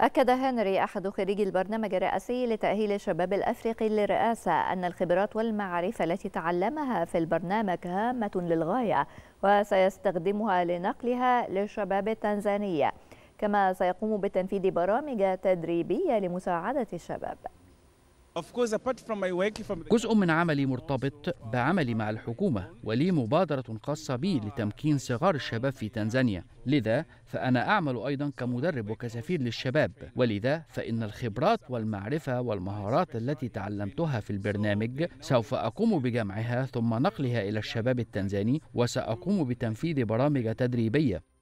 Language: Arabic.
أكد هنري أحد خريجي البرنامج الرئاسي لتأهيل الشباب الأفريقي للرئاسة أن الخبرات والمعارف التي تعلمها في البرنامج هامة للغاية وسيستخدمها لنقلها للشباب التنزانية كما سيقوم بتنفيذ برامج تدريبية لمساعدة الشباب جزء من عملي مرتبط بعملي مع الحكومة ولي مبادرة خاصة بي لتمكين صغار الشباب في تنزانيا لذا فأنا أعمل أيضا كمدرب وكسفير للشباب ولذا فإن الخبرات والمعرفة والمهارات التي تعلمتها في البرنامج سوف أقوم بجمعها ثم نقلها إلى الشباب التنزاني وسأقوم بتنفيذ برامج تدريبية